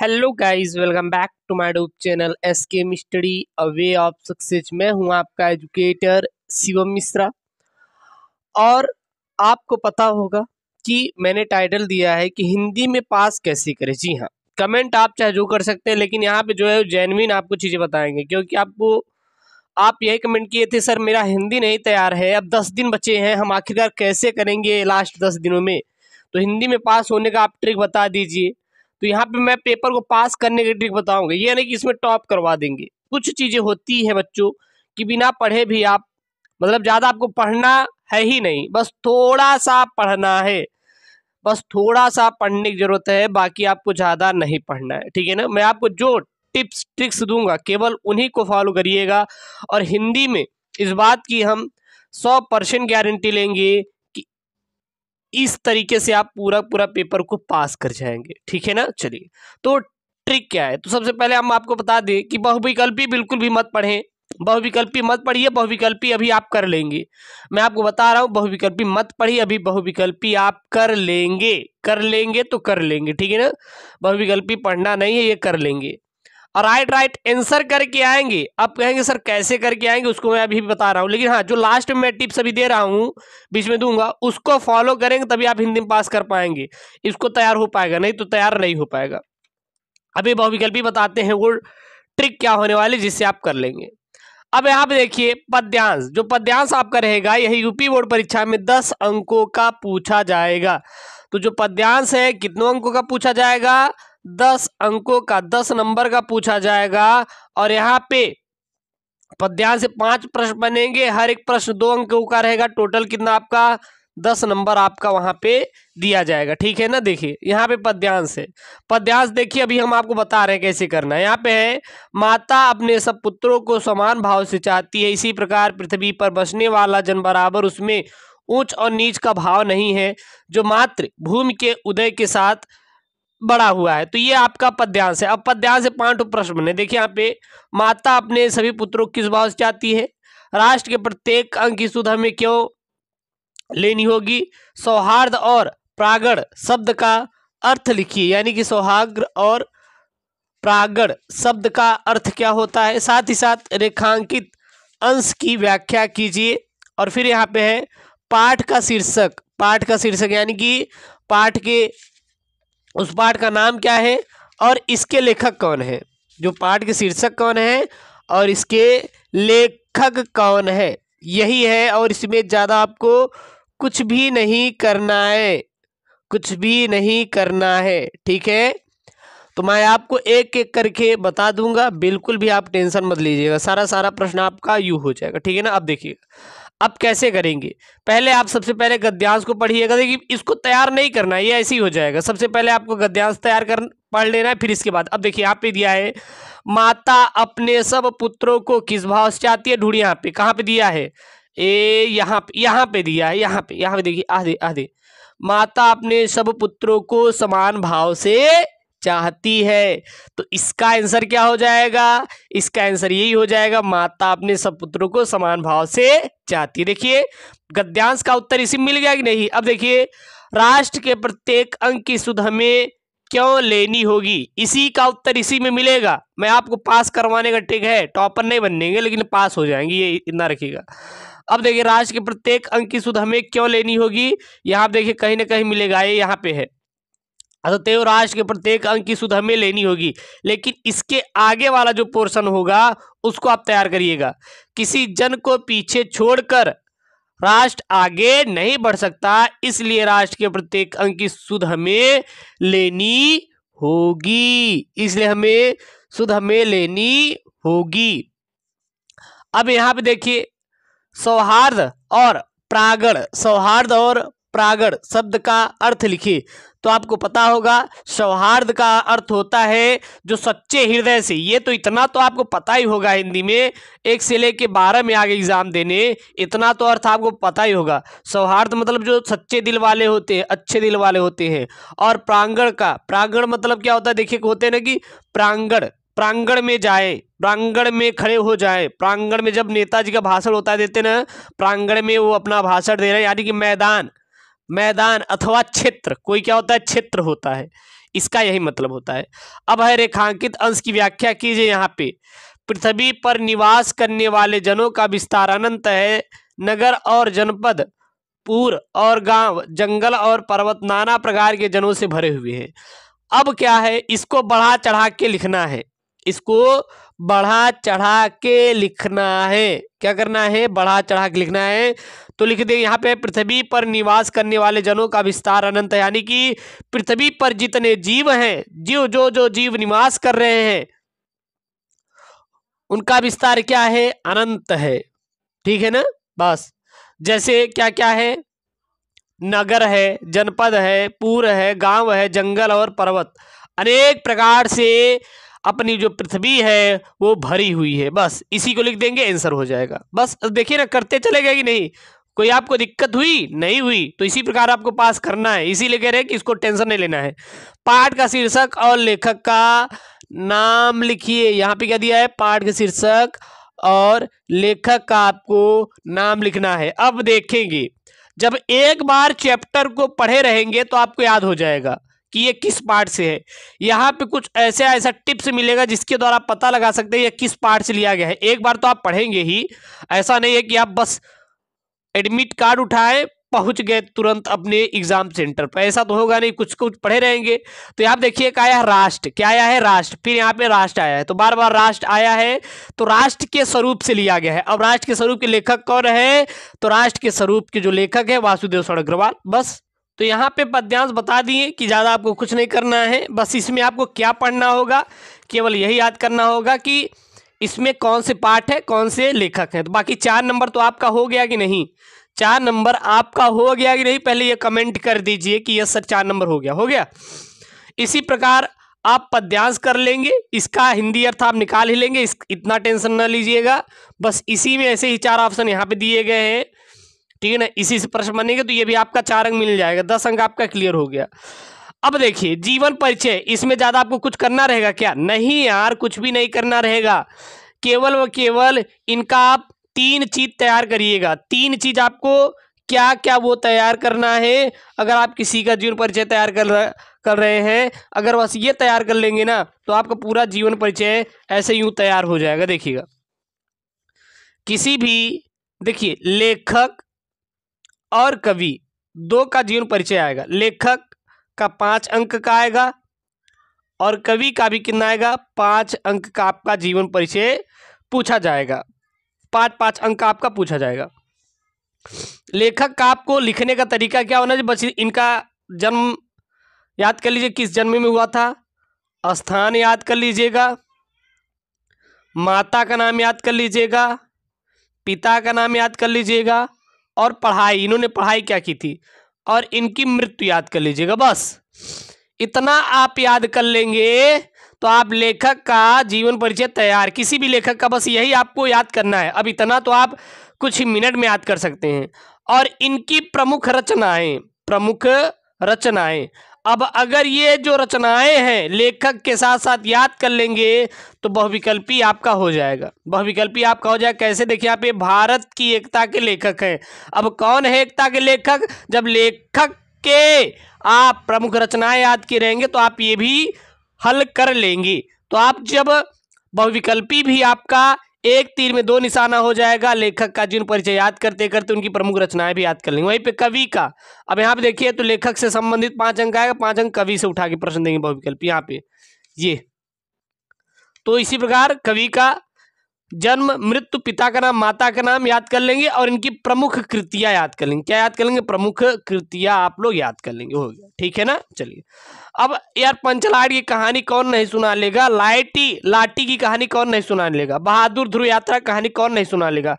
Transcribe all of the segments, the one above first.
hello guys welcome back to my tube channel S K M study a way of success मैं हूं आपका educator Shivam Mishra और आपको पता होगा कि मैंने टाइटल दिया है कि हिंदी में पास कैसे करें जी हाँ कमेंट आप चाहे जो कर सकते हैं लेकिन यहाँ पे जो है जेनविन आपको चीज़ें बताएंगे क्योंकि आपको आप यही कमेंट किए थे सर मेरा हिंदी नहीं तैयार है अब दस दिन बचे हैं हम आखिरकार कैसे करेंगे लास्ट दस दिनों में तो हिंदी में पास होने का आप ट्रिक बता दीजिए तो यहाँ पे मैं पेपर को पास करने की ट्रिक बताऊंगा ये नहीं कि इसमें टॉप करवा देंगे कुछ चीज़ें होती है बच्चों कि बिना पढ़े भी आप मतलब ज़्यादा आपको पढ़ना है ही नहीं बस थोड़ा सा पढ़ना है बस थोड़ा सा पढ़ने की ज़रूरत है बाकी आपको ज़्यादा नहीं पढ़ना है ठीक है ना मैं आपको जो टिप्स ट्रिक्स दूंगा केवल उन्हीं को फॉलो करिएगा और हिंदी में इस बात की हम सौ परसेंट गारंटी लेंगे इस तरीके से आप पूरा पूरा पेपर को पास कर जाएंगे ठीक है ना चलिए तो ट्रिक क्या है तो सबसे पहले हम आपको बता दें कि बहुविकल्पी बिल्कुल भी मत पढ़ें बहुविकल्पी मत पढ़िए बहुविकल्पी अभी आप कर लेंगे मैं आपको बता रहा हूँ बहुविकल्पी मत पढ़िए अभी बहुविकल्पी आप कर लेंगे कर लेंगे तो कर लेंगे ठीक है ना बहुविकल्पी पढ़ना नहीं है ये कर लेंगे राइट राइट आंसर करके आएंगे अब कहेंगे सर कैसे करके आएंगे उसको मैं अभी बता रहा हूँ लेकिन हाँ जो लास्ट में मैं टिप्स अभी दे रहा हूँ बीच में दूंगा उसको फॉलो करेंगे तभी आप हिंदी में पास कर पाएंगे इसको तैयार हो पाएगा नहीं तो तैयार नहीं हो पाएगा अभी बहुविकल्पी बताते हैं वो ट्रिक क्या होने वाली जिससे आप कर लेंगे अब यहाँ पे देखिए पद्यांश जो पद्यांश आपका रहेगा यही यूपी बोर्ड परीक्षा में दस अंकों का पूछा जाएगा तो जो पद्यांश है कितनों अंकों का पूछा जाएगा दस अंकों का दस नंबर का पूछा जाएगा और यहाँ पे पद्यांश से पांच प्रश्न बनेंगे हर एक प्रश्न दो अंकों का रहेगा टोटल कितना आपका दस नंबर आपका वहां पे दिया जाएगा ठीक है ना देखिए यहाँ पे पद्यांश है पद्यांश देखिए अभी हम आपको बता रहे हैं कैसे करना है यहाँ पे है माता अपने सब पुत्रों को समान भाव से चाहती है इसी प्रकार पृथ्वी पर बसने वाला जन बराबर उसमें ऊंच और नीच का भाव नहीं है जो मात्र भूमि के उदय के साथ बड़ा हुआ है तो ये आपका पद्यांश है अब पद्यांश पांच प्रश्न बने देखिए यहाँ पे माता अपने सभी पुत्रों किस भाव से चाहती है राष्ट्र के प्रत्येक अंग की सुध हमें क्यों लेनी होगी सौहार्द और प्रागण शब्द का अर्थ लिखिए यानी कि सौहाग्र और प्रागण शब्द का अर्थ क्या होता है साथ ही साथ रेखांकित अंश की व्याख्या कीजिए और फिर यहाँ पे है पाठ का शीर्षक पाठ का शीर्षक यानी कि पाठ के उस पाठ का नाम क्या है और इसके लेखक कौन है जो पाठ के शीर्षक कौन है और इसके लेखक कौन है यही है और इसमें ज़्यादा आपको कुछ भी नहीं करना है कुछ भी नहीं करना है ठीक है तो मैं आपको एक एक करके बता दूंगा बिल्कुल भी आप टेंशन मत लीजिएगा सारा सारा प्रश्न आपका यू हो जाएगा ठीक है ना अब देखिएगा अब कैसे करेंगे पहले आप सबसे पहले गद्यांश को पढ़िएगा देखिए इसको तैयार नहीं करना ये ऐसे ही हो जाएगा सबसे पहले आपको गद्यांश तैयार कर पढ़ लेना है फिर इसके बाद अब देखिए यहाँ पे दिया है माता अपने सब पुत्रों को किस भाव से चाहती है ढूंढ यहाँ पे कहाँ पे दिया है ए यहाँ पे यहाँ पे दिया है यहाँ पे यहाँ पे देखिए आधे आधे माता अपने सब पुत्रों को समान भाव से चाहती है तो इसका आंसर क्या हो जाएगा इसका आंसर यही हो जाएगा माता अपने सब पुत्रों को समान भाव से चाहती देखिए गद्यांश का उत्तर इसी मिल गया कि नहीं अब देखिए राष्ट्र के प्रत्येक अंक की सुध हमें क्यों लेनी होगी इसी का उत्तर इसी में मिलेगा मैं आपको पास करवाने का टिक है टॉपर नहीं बनेंगे लेकिन पास हो जाएंगे ये इतना रखिएगा अब देखिए राष्ट्र के प्रत्येक अंक की सुध हमें क्यों लेनी होगी यहाँ देखिए कहीं ना कहीं मिलेगा ये यहाँ पे है अतएव राष्ट्र के प्रत्येक अंक की सुध हमें लेनी होगी लेकिन इसके आगे वाला जो पोर्शन होगा उसको आप तैयार करिएगा किसी जन को पीछे छोड़कर राष्ट्र आगे नहीं बढ़ सकता इसलिए राष्ट्र के प्रत्येक अंक की सुध हमें लेनी होगी इसलिए हमें सुध हमें लेनी होगी अब यहां पे देखिए सौहार्द और प्रागण सौहार्द और प्रागण शब्द का अर्थ लिखिए तो आपको पता होगा सौहार्द का अर्थ होता है जो सच्चे हृदय से ये तो इतना तो आपको पता ही होगा हिंदी में एक से लेके बारह में आगे एग्ज़ाम देने इतना तो अर्थ आपको पता ही होगा सौहार्द मतलब जो सच्चे दिल वाले होते हैं अच्छे दिल वाले होते हैं और प्रांगण का प्रांगण मतलब क्या होता है देखिए होते हैं ना कि प्रांगण प्रांगण में जाए प्रांगण में खड़े हो जाए प्रांगण में जब नेताजी का भाषण होता है देते ना प्रांगण में वो अपना भाषण दे रहे हैं यानी कि मैदान मैदान अथवा क्षेत्र कोई क्या होता है क्षेत्र होता है इसका यही मतलब होता है अब है रेखांकित अंश की व्याख्या कीजिए यहाँ पे पृथ्वी पर निवास करने वाले जनों का विस्तार अनंत है नगर और जनपद पूर और गांव जंगल और पर्वत नाना प्रकार के जनों से भरे हुए हैं अब क्या है इसको बढ़ा चढ़ा के लिखना है इसको बढ़ा चढ़ा के लिखना है क्या करना है बढ़ा चढ़ा के लिखना है तो लिख दे यहाँ पे पृथ्वी पर निवास करने वाले जनों का विस्तार अनंत यानी कि पृथ्वी पर जितने जीव हैं जीव जो जो जीव निवास कर रहे हैं उनका विस्तार क्या है अनंत है ठीक है ना बस जैसे क्या क्या है नगर है जनपद है पूर है गांव है जंगल और पर्वत अनेक प्रकार से अपनी जो पृथ्वी है वो भरी हुई है बस इसी को लिख देंगे आंसर हो जाएगा बस देखिए ना करते चले गए कि नहीं कोई आपको दिक्कत हुई नहीं हुई तो इसी प्रकार आपको पास करना है इसीलिए कह रहे हैं कि इसको टेंशन नहीं लेना है पाठ का शीर्षक और लेखक का नाम लिखिए यहाँ पे क्या दिया है पाठ का शीर्षक और लेखक का आपको नाम लिखना है अब देखेंगे जब एक बार चैप्टर को पढ़े रहेंगे तो आपको याद हो जाएगा कि ये किस पार्ट से है यहाँ पे कुछ ऐसे ऐसा टिप्स मिलेगा जिसके द्वारा आप पता लगा सकते हैं ये किस पार्ट से लिया गया है एक बार तो आप पढ़ेंगे ही ऐसा नहीं है कि आप बस एडमिट कार्ड उठाए पहुंच गए तुरंत अपने एग्जाम सेंटर पर ऐसा तो होगा नहीं कुछ कुछ पढ़े रहेंगे तो यहाँ देखिए क्या आया राष्ट्र क्या आया है राष्ट्र फिर यहाँ पे राष्ट्र आया है तो बार बार राष्ट्र आया है तो राष्ट्र के स्वरूप से लिया गया है अब राष्ट्र के स्वरूप के लेखक कौन है तो राष्ट्र के स्वरूप के जो लेखक है वासुदेव अग्रवाल बस तो यहाँ पे पद्यांश बता दिए कि ज़्यादा आपको कुछ नहीं करना है बस इसमें आपको क्या पढ़ना होगा केवल यही याद करना होगा कि इसमें कौन से पाठ है कौन से लेखक हैं तो बाकी चार नंबर तो आपका हो गया कि नहीं चार नंबर आपका हो गया कि नहीं पहले ये कमेंट कर दीजिए कि यस सर चार नंबर हो गया हो गया इसी प्रकार आप पद्यांश कर लेंगे इसका हिंदी अर्थ आप निकाल ही लेंगे इस इतना टेंशन ना लीजिएगा बस इसी में ऐसे ही चार ऑप्शन यहाँ पे दिए गए हैं ठीक है ना इसी से प्रश्न बनेंगे तो ये भी आपका चार अंक मिल जाएगा दस अंक आपका क्लियर हो गया अब देखिए जीवन परिचय इसमें ज़्यादा आपको कुछ करना रहेगा क्या नहीं यार कुछ भी नहीं करना रहेगा केवल व केवल इनका आप तीन चीज़ तैयार करिएगा तीन चीज़ आपको क्या क्या वो तैयार करना है अगर आप किसी का जीवन परिचय तैयार कर रहे कर रहे हैं अगर बस ये तैयार कर लेंगे ना तो आपका पूरा जीवन परिचय ऐसे यूं तैयार हो जाएगा देखिएगा किसी भी देखिए लेखक और कवि दो का जीवन परिचय आएगा लेखक का पांच अंक का आएगा और कवि का भी कितना आएगा पांच अंक का आपका जीवन परिचय पूछा जाएगा पांच पांच अंक आपका पूछा जाएगा लेखक का आपको लिखने का तरीका क्या होना चाहिए बस इनका जन्म याद कर लीजिए किस जन्म में हुआ था स्थान याद कर लीजिएगा माता का नाम याद कर लीजिएगा पिता का नाम याद कर लीजिएगा और पढ़ाई इन्होंने पढ़ाई क्या की थी और इनकी मृत्यु याद कर लीजिएगा बस इतना आप याद कर लेंगे तो आप लेखक का जीवन परिचय तैयार किसी भी लेखक का बस यही आपको याद करना है अब इतना तो आप कुछ ही मिनट में याद कर सकते हैं और इनकी प्रमुख रचनाएं प्रमुख रचनाएं अब अगर ये जो रचनाएं हैं लेखक के साथ साथ याद कर लेंगे तो बहुविकल्पी आपका हो जाएगा बहुविकल्पी आपका हो जाएगा कैसे देखिए आप ये भारत की एकता के लेखक हैं अब कौन है एकता के लेखक जब लेखक के आप प्रमुख रचनाएं याद की रहेंगे तो आप ये भी हल कर लेंगे तो आप जब बहुविकल्पी भी आपका एक तीर में दो निशाना हो जाएगा लेखक का जिन परिचय याद करते करते उनकी प्रमुख रचनाएं भी याद कर लेंगे वहीं पे कवि का अब यहाँ पे देखिए तो लेखक से संबंधित पांच अंक आएगा पांच अंक कवि से उठा के प्रश्न देंगे बहुविकल्प यहाँ पे ये तो इसी प्रकार कवि का जन्म मृत्यु पिता का नाम माता का नाम याद कर लेंगे और इनकी प्रमुख कृतियां याद कर लेंगे क्या याद कर लेंगे प्रमुख कृतियां आप लोग याद कर लेंगे हो गया ठीक है ना चलिए अब यार पंचलाट की कहानी कौन नहीं सुना लेगा लाइटी लाटी की कहानी कौन नहीं सुना लेगा बहादुर ध्रुव यात्रा कहानी कौन नहीं सुना लेगा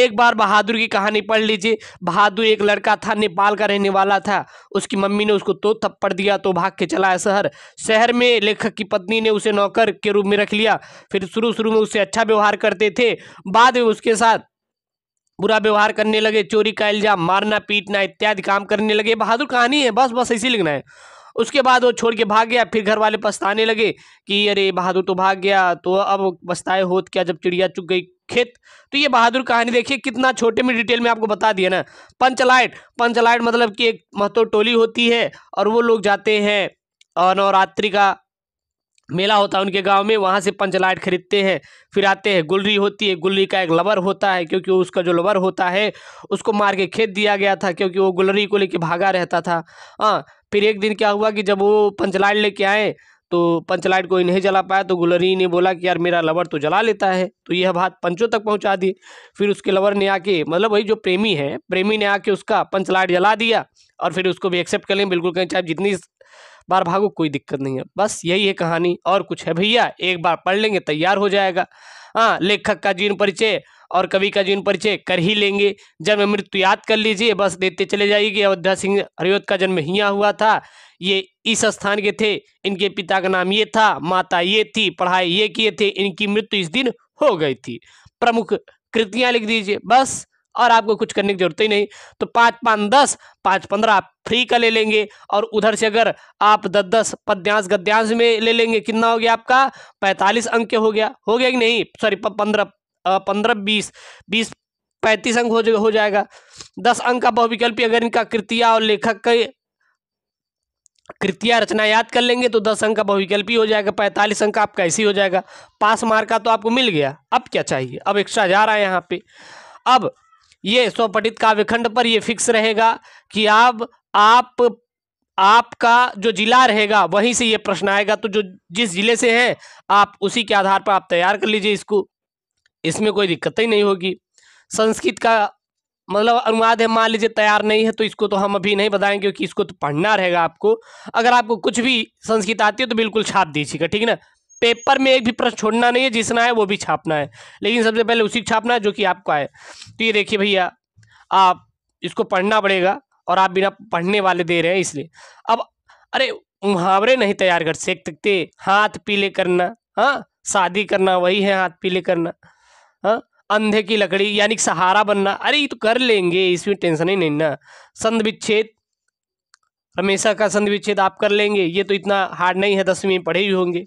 एक बार बहादुर की कहानी पढ़ लीजिए बहादुर एक लड़का था नेपाल का रहने वाला था उसकी मम्मी ने उसको तो थप्पड़ दिया तो भाग के चलाया शहर शहर में लेखक की पत्नी ने उसे नौकर के रूप में रख लिया फिर शुरू शुरू में उससे अच्छा व्यवहार करते थे बाद में उसके साथ बुरा व्यवहार करने लगे चोरी का इल्जाम मारना पीटना इत्यादि काम करने लगे बहादुर कहानी है बस बस ऐसी लिखना है उसके बाद वो छोड़ के भाग गया फिर घर वाले पछताने लगे कि अरे बहादुर तो भाग गया तो अब पछताए होत क्या जब चिड़िया चुग गई खेत तो ये बहादुर कहानी देखिए कितना छोटे में डिटेल में आपको बता दिया ना पंचलाइट पंचलाइट मतलब कि एक महत्व टोली होती है और वो लोग जाते हैं नवरात्रि का मेला होता है उनके गांव में वहाँ से पंचलाइट खरीदते हैं फिर आते हैं गुलरी होती है गुलरी का एक लवर होता है क्योंकि उसका जो लवर होता है उसको मार के खेत दिया गया था क्योंकि वो गुलरी को लेके भागा रहता था हाँ फिर एक दिन क्या हुआ कि जब वो पंचलाइट लेके आए तो पंचलाइट को नहीं जला पाया तो गुलरी ने बोला कि यार मेरा लवर तो जला लेता है तो यह बात पंचों तक पहुँचा दी फिर उसके लवर ने आके मतलब वही जो प्रेमी है प्रेमी ने आके उसका पंचलाइट जला दिया और फिर उसको भी एक्सेप्ट कर लें बिल्कुल कहीं चाहे जितनी बार भागो कोई दिक्कत नहीं है बस यही है कहानी और कुछ है भैया एक बार पढ़ लेंगे तैयार हो जाएगा हाँ लेखक का जीवन परिचय और कवि का जीवन परिचय कर ही लेंगे जन्म मृत्यु याद कर लीजिए बस देते चले जाइए अयोध्या सिंह हरियोध का जन्म हिया हुआ था ये इस स्थान के थे इनके पिता का नाम ये था माता ये थी पढ़ाई ये किए थे इनकी मृत्यु इस दिन हो गई थी प्रमुख कृतियाँ लिख दीजिए बस और आपको कुछ करने की जरूरत ही नहीं तो पाँच पाँच दस पाँच पंद्रह आप फ्री का ले लेंगे और उधर से अगर आप दस दस पद्यांश गद्यांश में ले लेंगे कितना हो गया आपका पैंतालीस अंक के हो गया हो गया कि नहीं सॉरी पंद्रह पंद्रह बीस बीस पैंतीस अंक हो जाएगा हो जाएगा दस अंक का बहुविकल्पी अगर इनका कृतिया और लेखक का कृतिया रचना याद कर लेंगे तो दस अंक का बहुविकल्पी हो जाएगा पैंतालीस अंक आपका ऐसे हो जाएगा पास मार्क का तो आपको मिल गया अब क्या चाहिए अब एक्स्ट्रा जा रहा है यहाँ पे अब ये स्वपठित काव्यखंड पर ये फिक्स रहेगा कि आप आप आपका जो जिला रहेगा वहीं से ये प्रश्न आएगा तो जो जिस जिले से है आप उसी के आधार पर आप तैयार कर लीजिए इसको इसमें कोई दिक्कत ही नहीं होगी संस्कृत का मतलब अनुवाद है मान लीजिए तैयार नहीं है तो इसको तो हम अभी नहीं बताएंगे क्योंकि इसको तो पढ़ना रहेगा आपको अगर आपको कुछ भी संस्कृत आती है तो बिल्कुल छाप दीजिएगा ठीक है ना पेपर में एक भी प्रश्न छोड़ना नहीं है जिसना है वो भी छापना है लेकिन सबसे पहले उसी छापना है जो कि आपका है तो ये देखिए भैया आप इसको पढ़ना पड़ेगा और आप बिना पढ़ने वाले दे रहे हैं इसलिए अब अरे मुहावरे नहीं तैयार कर सकते हाथ पीले करना हाँ शादी करना वही है हाथ पीले करना हाँ अंधे की लकड़ी यानी सहारा बनना अरे ये तो कर लेंगे इसमें टेंशन ही नहीं ना संध विच्छेद हमेशा का संध विच्छेद आप कर लेंगे ये तो इतना हार्ड नहीं है दसवीं में पढ़े ही होंगे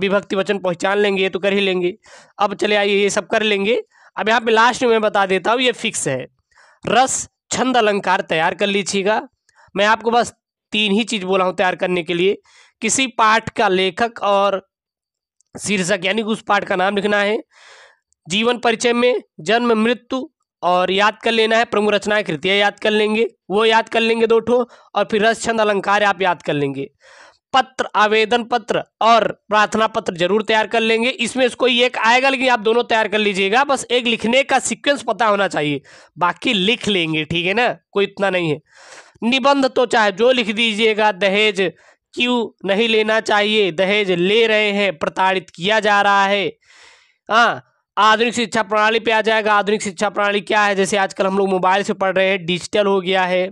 विभक्ति वचन पहचान लेंगे तो कर ही लेंगे अब चले आइए ये सब कर लेंगे अब यहाँ पे लास्ट में बता देता हूँ ये फिक्स है रस छंद अलंकार तैयार कर लीजिएगा मैं आपको बस तीन ही चीज़ बोला हूँ तैयार करने के लिए किसी पाठ का लेखक और शीर्षक यानी कि उस पाठ का नाम लिखना है जीवन परिचय में जन्म मृत्यु और याद कर लेना है प्रमुख रचनाएं कृतियाँ याद कर लेंगे वो याद कर लेंगे दो ठो और फिर रस छंद अलंकार आप याद कर लेंगे पत्र आवेदन पत्र और प्रार्थना पत्र जरूर तैयार कर लेंगे इसमें इसको कोई एक आएगा लेकिन आप दोनों तैयार कर लीजिएगा बस एक लिखने का सीक्वेंस पता होना चाहिए बाकी लिख लेंगे ठीक है ना कोई इतना नहीं है निबंध तो चाहे जो लिख दीजिएगा दहेज क्यों नहीं लेना चाहिए दहेज ले रहे हैं प्रताड़ित किया जा रहा है हाँ आधुनिक शिक्षा प्रणाली पे आ जाएगा आधुनिक शिक्षा प्रणाली क्या है जैसे आजकल हम लोग मोबाइल से पढ़ रहे हैं डिजिटल हो गया है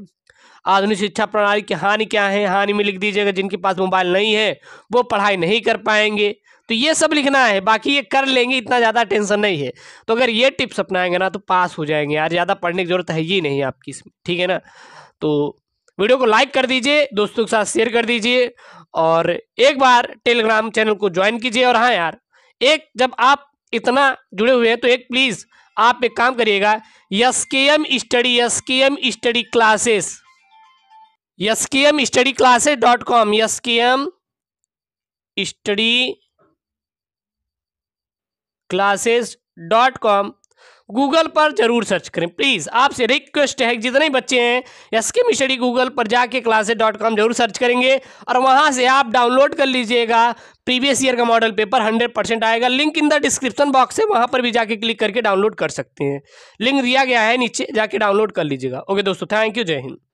आधुनिक शिक्षा प्रणाली की हानि क्या है हानि में लिख दीजिएगा जिनके पास मोबाइल नहीं है वो पढ़ाई नहीं कर पाएंगे तो ये सब लिखना है बाकी ये कर लेंगे इतना ज़्यादा टेंशन नहीं है तो अगर ये टिप्स अपनाएंगे ना तो पास हो जाएंगे यार ज़्यादा पढ़ने की जरूरत है ही नहीं आपकी इसमें ठीक है ना तो वीडियो को लाइक कर दीजिए दोस्तों के साथ शेयर कर दीजिए और एक बार टेलीग्राम चैनल को ज्वाइन कीजिए और हाँ यार एक जब आप इतना जुड़े हुए हैं तो एक प्लीज़ आप एक काम करिएगा S K M study S K M study classes S M study classes dot com S M study classes dot com Google पर जरूर सर्च करें प्लीज़ आपसे रिक्वेस्ट है जितने बच्चे हैं एस के मिशरी गूगल पर जाके क्लासेज डॉट कॉम जरूर सर्च करेंगे और वहां से आप डाउनलोड कर लीजिएगा प्रीवियस ईयर का मॉडल पेपर हंड्रेड परसेंट आएगा link in the description box है वहां पर भी जाके क्लिक करके डाउनलोड कर सकते हैं लिंक दिया गया है नीचे जाके डाउनलोड कर लीजिएगा ओके दोस्तों थैंक यू जय हिंद